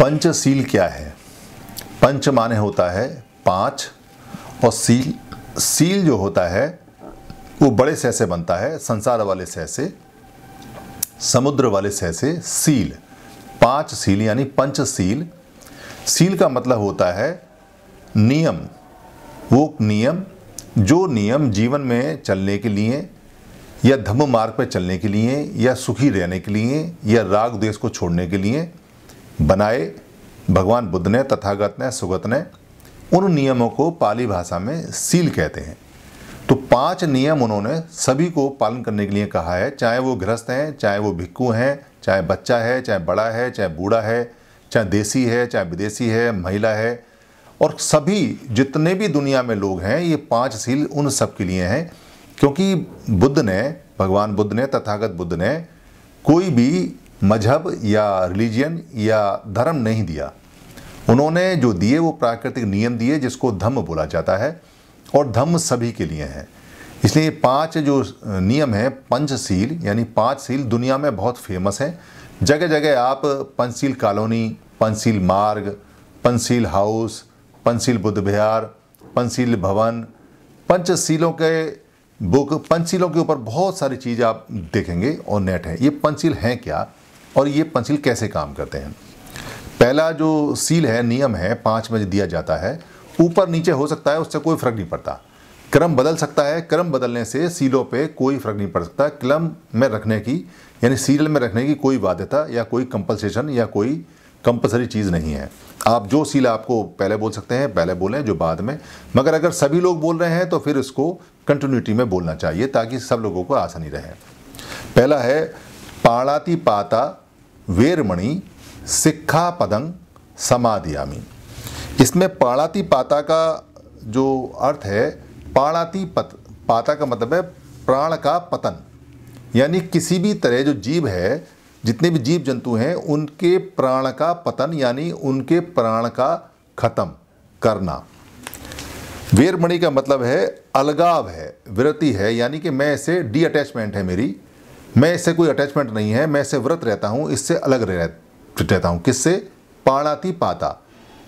पंचशील क्या है पंच माने होता है पांच और सील सील जो होता है वो बड़े सह से बनता है संसार वाले सह से समुद्र वाले सह से सील पांच सील यानी पंचशील सील का मतलब होता है नियम वो नियम जो नियम जीवन में चलने के लिए या धम्म मार्ग पर चलने के लिए या सुखी रहने के लिए या राग द्वेष को छोड़ने के लिए बनाए भगवान बुद्ध ने तथागत ने सुगत ने उन नियमों को पाली भाषा में सील कहते हैं तो पांच नियम उन्होंने सभी को पालन करने के लिए कहा है चाहे वो गृहस्थ हैं चाहे वो भिक्खु हैं चाहे बच्चा है चाहे बड़ा है चाहे बूढ़ा है चाहे देसी है चाहे विदेशी है महिला है और सभी जितने भी दुनिया में लोग हैं ये पांच सील उन सब के लिए हैं क्योंकि बुद्ध ने भगवान बुद्ध ने तथागत बुद्ध ने कोई भी मजहब या रिलीजन या धर्म नहीं दिया उन्होंने जो दिए वो प्राकृतिक नियम दिए जिसको धम्म बोला जाता है और धम्म सभी के लिए हैं इसलिए पांच जो नियम हैं पंचशील यानी पांच सील दुनिया में बहुत फेमस हैं जगह जगह आप पंचशील कॉलोनी पंचशील मार्ग पंचशील हाउस पंचशील बुद्ध विहार पंचशील भवन पंचशीलों के बुक पंचशीलों के ऊपर बहुत सारी चीज़ आप देखेंगे और नेट है ये पंचशील हैं क्या और ये पंसिल कैसे काम करते हैं पहला जो सील है नियम है पाँच में दिया जाता है ऊपर नीचे हो सकता है उससे कोई फ़र्क नहीं पड़ता क्रम बदल सकता है क्रम बदलने से सीलों पे कोई फ़र्क नहीं पड़ सकता क्रम में रखने की यानी सीरियल में रखने की कोई बाध्यता या कोई कंपलसेशन या कोई कंपलसरी चीज़ नहीं है आप जो सील आपको पहले बोल सकते हैं पहले बोलें जो बाद में मगर अगर सभी लोग बोल रहे हैं तो फिर उसको कंटिन्यूटी में बोलना चाहिए ताकि सब लोगों को आसानी रहे पहला है पाणाति पाता वेरमणि सिक्खा पदं समाधियामी इसमें पाणाति पाता का जो अर्थ है पाणाती पत पाता का मतलब है प्राण का पतन यानी किसी भी तरह जो जीव है जितने भी जीव जंतु हैं उनके प्राण का पतन यानी उनके प्राण का खत्म करना वेरमणि का मतलब है अलगाव है विरति है यानी कि मैं इसे डी अटैचमेंट है मेरी मैं इससे कोई अटैचमेंट नहीं है मैं इससे व्रत रहता हूँ इससे अलग रह, रहता हूँ किससे पाणाति पाता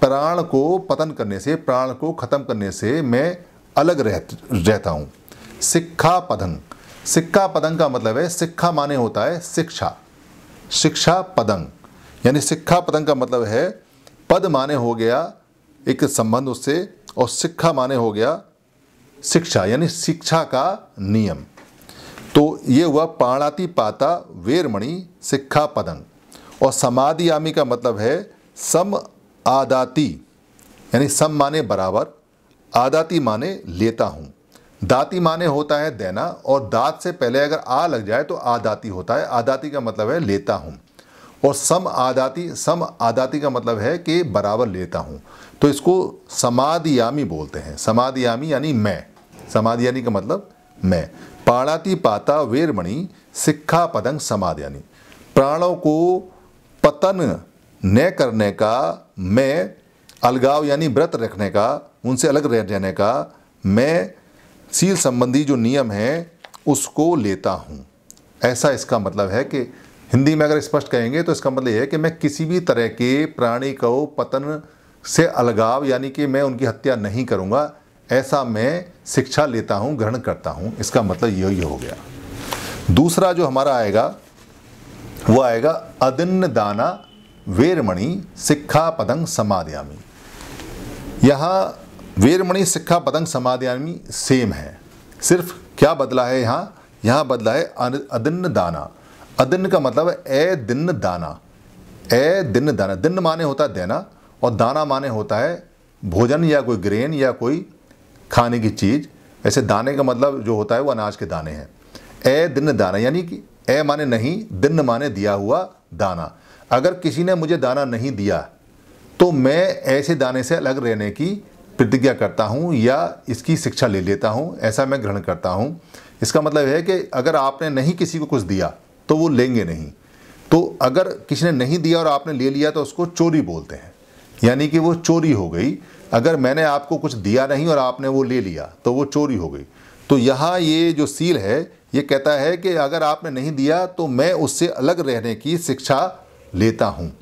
प्राण को पतन करने से प्राण को खत्म करने से मैं अलग रह, रहता हूँ सिक्खा पदंग सिक्खा पदंग का मतलब है सिक्खा माने होता है शिक्षा शिक्षा पदंग यानी सिक्खा पदंग का मतलब है पद माने हो गया एक संबंध उससे और सिक्खा माने हो गया शिक्षा यानी शिक्षा का नियम तो ये हुआ पाणाति पाता वेरमणि सिक्खा पदंग और समाधियामी का मतलब है सम आदाती यानी सम माने बराबर आदाती माने लेता हूँ दाती माने होता है देना और दात से पहले अगर आ लग जाए तो आदाती होता है आदाती का मतलब है लेता हूँ और सम आदाती सम आदाती का मतलब है कि बराबर लेता हूँ तो इसको समाधियामी बोलते हैं समाधियामी यानी मैं समाधियामी का मतलब में पाणाति पाता वेरमणि सिक्खा पदंग समाधयानी प्राणों को पतन न करने का मैं अलगाव यानी व्रत रखने का उनसे अलग रह जाने का मैं सील संबंधी जो नियम है उसको लेता हूँ ऐसा इसका मतलब है कि हिंदी में अगर स्पष्ट कहेंगे तो इसका मतलब यह है कि मैं किसी भी तरह के प्राणी को पतन से अलगाव यानी कि मैं उनकी हत्या नहीं करूँगा ऐसा मैं शिक्षा लेता हूँ ग्रहण करता हूँ इसका मतलब यही हो गया दूसरा जो हमारा आएगा वो आएगा अदिन्न दाना वेरमणि सिक्खा पदंग समाध्यामी यहाँ वेरमणि सिक्खा पदंग समाध्यामी सेम है सिर्फ क्या बदला है यहाँ यहाँ बदला है अदिन्न दाना अदिन्न का मतलब ए दिन दाना ए दिन दाना दिन माने होता है देना और दाना माने होता है भोजन या कोई ग्रेन या कोई खाने की चीज़ ऐसे दाने का मतलब जो होता है वो अनाज के दाने हैं ए दिन दाना यानी कि ए माने नहीं दिन माने दिया हुआ दाना अगर किसी ने मुझे दाना नहीं दिया तो मैं ऐसे दाने से अलग रहने की प्रतिज्ञा करता हूँ या इसकी शिक्षा ले लेता हूँ ऐसा मैं ग्रहण करता हूँ इसका मतलब है कि अगर आपने नहीं किसी को कुछ दिया तो वो लेंगे नहीं तो अगर किसी ने नहीं दिया और आपने ले लिया तो उसको चोरी बोलते हैं यानी कि वो चोरी हो गई अगर मैंने आपको कुछ दिया नहीं और आपने वो ले लिया तो वो चोरी हो गई तो यहाँ ये जो सील है ये कहता है कि अगर आपने नहीं दिया तो मैं उससे अलग रहने की शिक्षा लेता हूँ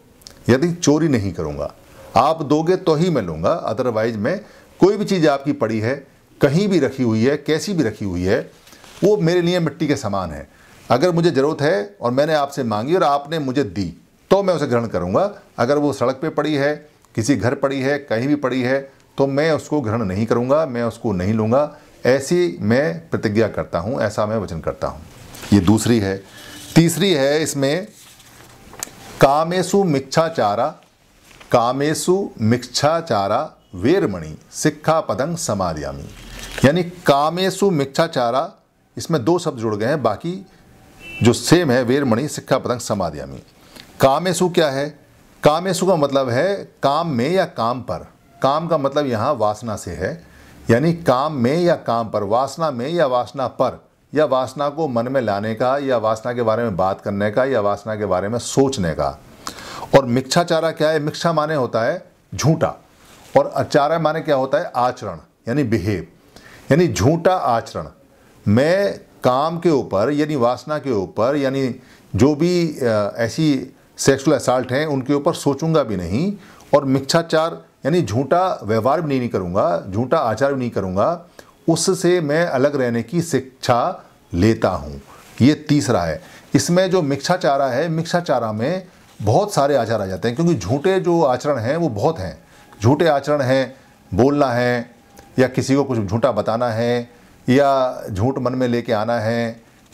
यदि चोरी नहीं करूँगा आप दोगे तो ही मैं लूँगा अदरवाइज मैं कोई भी चीज़ आपकी पड़ी है कहीं भी रखी हुई है कैसी भी रखी हुई है वो मेरे लिए मिट्टी के समान है अगर मुझे ज़रूरत है और मैंने आपसे मांगी और आपने मुझे दी तो मैं उसे ग्रहण करूँगा अगर वो सड़क पर पड़ी है किसी घर पड़ी है कहीं भी पड़ी है तो मैं उसको ग्रहण नहीं करूँगा मैं उसको नहीं लूंगा ऐसी मैं प्रतिज्ञा करता हूँ ऐसा मैं वचन करता हूँ ये दूसरी है तीसरी है इसमें कामेशु मिक्षाचारा कामेशु मिक्षाचारा वेरमणि सिक्खा पदंग समाधियामी यानी कामेशु मिक्षाचारा इसमें दो शब्द जुड़ गए हैं बाकी जो सेम है वेरमणि सिक्खा पदंग समाधियामी कामेशु क्या है कामेशु का मतलब है काम में या काम पर काम का मतलब यहाँ वासना से है यानी काम में या काम पर वासना में या वासना पर या वासना को मन में लाने का या वासना के बारे में बात करने का या वासना के बारे में सोचने का और मिक्षाचारा क्या है मिक्षा माने होता है झूठा और आचारा माने क्या होता है आचरण यानी बिहेव यानी झूठा आचरण मैं काम के ऊपर यानी वासना के ऊपर यानी जो भी ऐसी सेक्सुअल असाल्ट हैं उनके ऊपर सोचूंगा भी नहीं और मिथ्याचार यानी झूठा व्यवहार भी नहीं, नहीं करूँगा झूठा आचार भी नहीं करूँगा उससे मैं अलग रहने की शिक्षा लेता हूँ ये तीसरा है इसमें जो मिक्षाचारा है मिक्षाचारा में बहुत सारे आचार आ जाते हैं क्योंकि झूठे जो आचरण हैं वो बहुत हैं झूठे आचरण हैं बोलना है या किसी को कुछ झूठा बताना है या झूठ मन में लेके आना है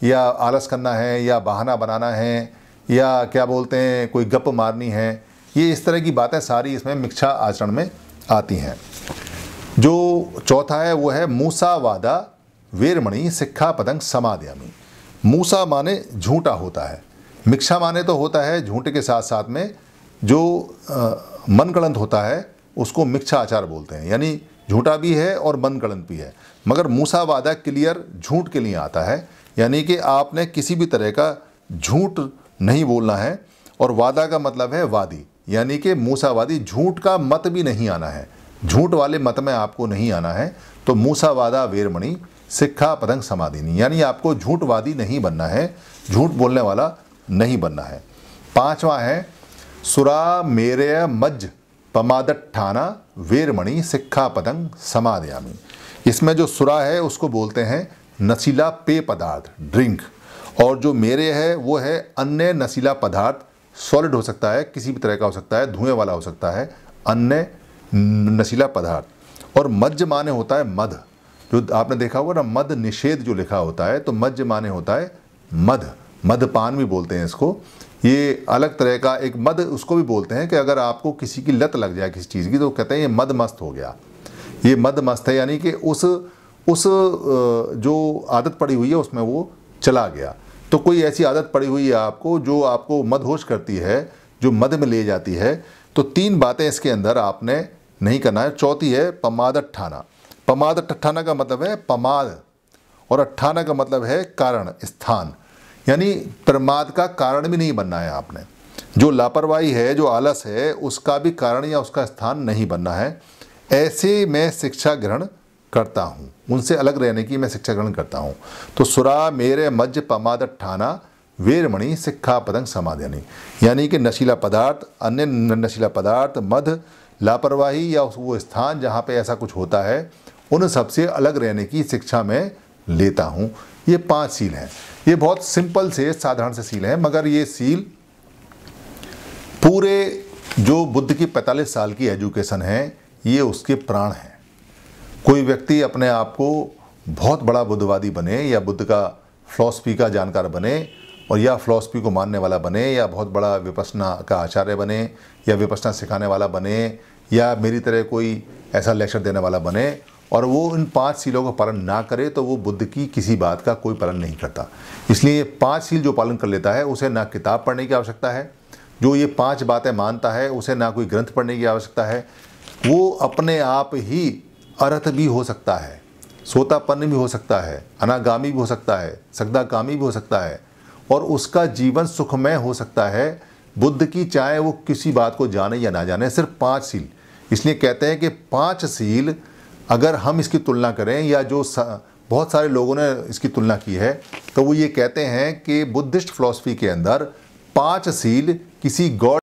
या आलस करना है या बहाना बनाना है या क्या बोलते हैं कोई गप मारनी है ये इस तरह की बातें सारी इसमें मिक्षा आचरण में आती हैं जो चौथा है वो है मूसा वादा वेरमणि सिक्खा पतंग समाध्यामी मूसा माने झूठा होता है मिक्षा माने तो होता है झूठे के साथ साथ में जो मनगणंत होता है उसको मिक्षा आचार बोलते हैं यानी झूठा भी है और मनगणंत भी है मगर मूसा वादा क्लियर झूठ के लिए आता है यानी कि आपने किसी भी तरह का झूठ नहीं बोलना है और वादा का मतलब है वादी यानी कि मूसावादी झूठ का मत भी नहीं आना है झूठ वाले मत में आपको नहीं आना है तो मूसावादा वेरमणि सिक्खा पतंग समाधिनी यानी आपको झूठवादी नहीं बनना है झूठ बोलने वाला नहीं बनना है पांचवा है सुरा मेरे मज पमादट्ठाना वेरमणि सिक्खा पतंग समाध्यामी इसमें जो सुरा है उसको बोलते हैं नशीला पेय पदार्थ ड्रिंक और जो मेरे है वो है अन्य नशीला पदार्थ सॉलिड हो सकता है किसी भी तरह का हो सकता है धुएं वाला हो सकता है अन्य नशीला पदार्थ और मध्य माने होता है मध जो आपने देखा होगा ना मध निषेध जो लिखा होता है तो मध्य माने होता है मध मधपान भी बोलते हैं इसको ये अलग तरह का एक मध उसको भी बोलते हैं कि अगर आपको किसी की लत लग जाए किसी चीज़ की तो कहते हैं ये मध मस्त हो गया ये मध मस्त है यानी कि उस उस जो आदत पड़ी हुई है उसमें वो चला गया तो कोई ऐसी आदत पड़ी हुई है आपको जो आपको मदहोश करती है जो मद में ले जाती है तो तीन बातें इसके अंदर आपने नहीं करना है चौथी है पमाद अट्ठाना पमाद अट्ठाना का मतलब है पमाद और अट्ठाना का मतलब है कारण स्थान यानी प्रमाद का कारण भी नहीं बनना है आपने जो लापरवाही है जो आलस है उसका भी कारण या उसका स्थान नहीं बनना है ऐसे में शिक्षा ग्रहण करता हूँ उनसे अलग रहने की मैं शिक्षा ग्रहण करता हूँ तो सुरा मेरे मज्ज पमाद ठाना वेरमणि सिक्खा पतंग समाधानी यानी कि नशीला पदार्थ अन्य नशीला पदार्थ मध लापरवाही या वो स्थान जहाँ पे ऐसा कुछ होता है उन सबसे अलग रहने की शिक्षा मैं लेता हूँ ये पांच सील हैं ये बहुत सिंपल से साधारण से सील हैं मगर ये सील पूरे जो बुद्ध की पैंतालीस साल की एजुकेशन है ये उसके प्राण हैं कोई व्यक्ति अपने आप को बहुत बड़ा बुद्धवादी बने या बुद्ध का फिलोसफी का जानकार बने और या फिलोसफी को मानने वाला बने या बहुत बड़ा विपसना का आचार्य बने या विपसना सिखाने वाला बने या मेरी तरह कोई ऐसा लेक्चर देने वाला बने और वो इन पांच सीलों का पालन ना करे तो वो बुद्ध की किसी बात का कोई पालन नहीं करता इसलिए पांच सील जो पालन कर लेता है उसे ना किताब पढ़ने की आवश्यकता है जो ये पांच बातें मानता है उसे ना कोई ग्रंथ पढ़ने की आवश्यकता है वो अपने आप ही अर्थ भी हो सकता है सोतापन्न भी हो सकता है अनागामी भी हो सकता है सगदागामी भी हो सकता है और उसका जीवन सुखमय हो सकता है बुद्ध की चाहे वो किसी बात को जाने या ना जाने सिर्फ पांच सील इसलिए कहते हैं कि पांच सील अगर हम इसकी तुलना करें या जो सा, बहुत सारे लोगों ने इसकी तुलना की है तो वो ये कहते हैं कि बुद्धिस्ट फिलोसफी के अंदर पांच सील किसी गॉड